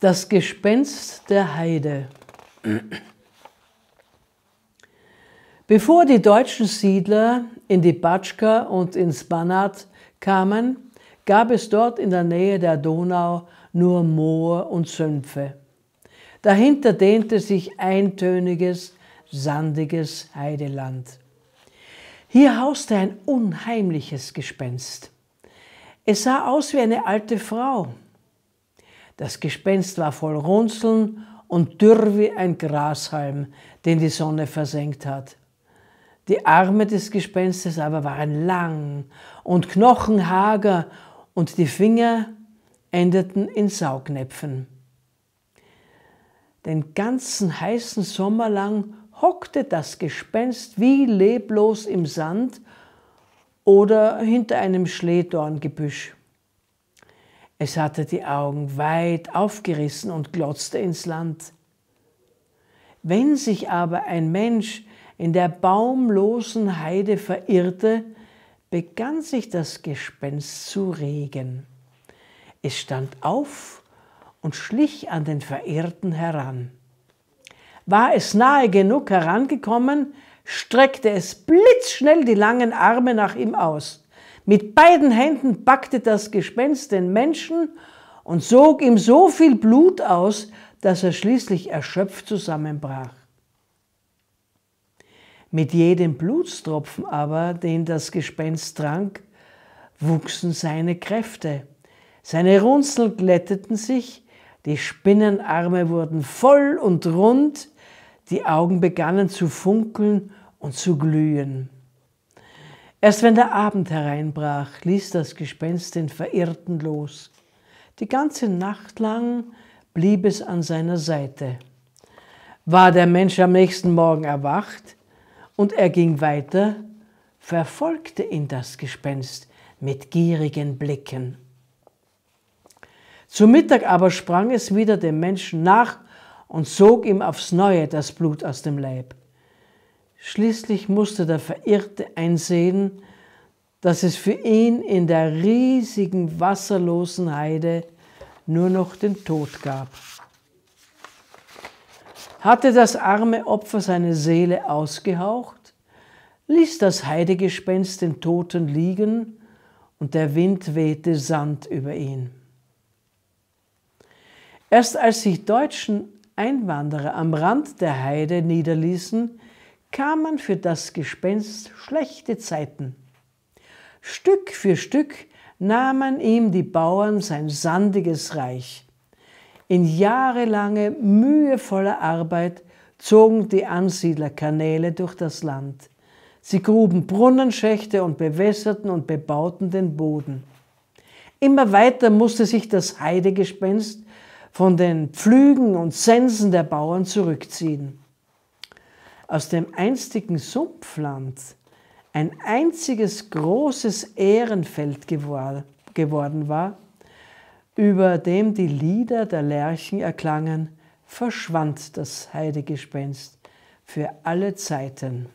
Das Gespenst der Heide. Bevor die deutschen Siedler in die Batschka und ins Banat kamen, gab es dort in der Nähe der Donau nur Moor und Sümpfe. Dahinter dehnte sich eintöniges, sandiges Heideland. Hier hauste ein unheimliches Gespenst. Es sah aus wie eine alte Frau, das Gespenst war voll Runzeln und dürr wie ein Grashalm, den die Sonne versenkt hat. Die Arme des Gespenstes aber waren lang und knochenhager und die Finger endeten in Saugnäpfen. Den ganzen heißen Sommer lang hockte das Gespenst wie leblos im Sand oder hinter einem Schleedorngebüsch. Es hatte die Augen weit aufgerissen und glotzte ins Land. Wenn sich aber ein Mensch in der baumlosen Heide verirrte, begann sich das Gespenst zu regen. Es stand auf und schlich an den Verirrten heran. War es nahe genug herangekommen, streckte es blitzschnell die langen Arme nach ihm aus. Mit beiden Händen packte das Gespenst den Menschen und sog ihm so viel Blut aus, dass er schließlich erschöpft zusammenbrach. Mit jedem Blutstropfen aber, den das Gespenst trank, wuchsen seine Kräfte. Seine Runzel glätteten sich, die Spinnenarme wurden voll und rund, die Augen begannen zu funkeln und zu glühen. Erst wenn der Abend hereinbrach, ließ das Gespenst den Verirrten los. Die ganze Nacht lang blieb es an seiner Seite. War der Mensch am nächsten Morgen erwacht und er ging weiter, verfolgte ihn das Gespenst mit gierigen Blicken. Zu Mittag aber sprang es wieder dem Menschen nach und zog ihm aufs neue das Blut aus dem Leib. Schließlich musste der Verirrte einsehen, dass es für ihn in der riesigen wasserlosen Heide nur noch den Tod gab. Hatte das arme Opfer seine Seele ausgehaucht, ließ das Heidegespenst den Toten liegen und der Wind wehte Sand über ihn. Erst als sich deutschen Einwanderer am Rand der Heide niederließen, kamen für das Gespenst schlechte Zeiten. Stück für Stück nahmen ihm die Bauern sein sandiges Reich. In jahrelange, mühevoller Arbeit zogen die Ansiedler Kanäle durch das Land. Sie gruben Brunnenschächte und bewässerten und bebauten den Boden. Immer weiter musste sich das Heidegespenst von den Pflügen und Sensen der Bauern zurückziehen aus dem einstigen Sumpfland ein einziges großes Ehrenfeld gewor geworden war, über dem die Lieder der Lerchen erklangen, verschwand das Heidegespenst für alle Zeiten.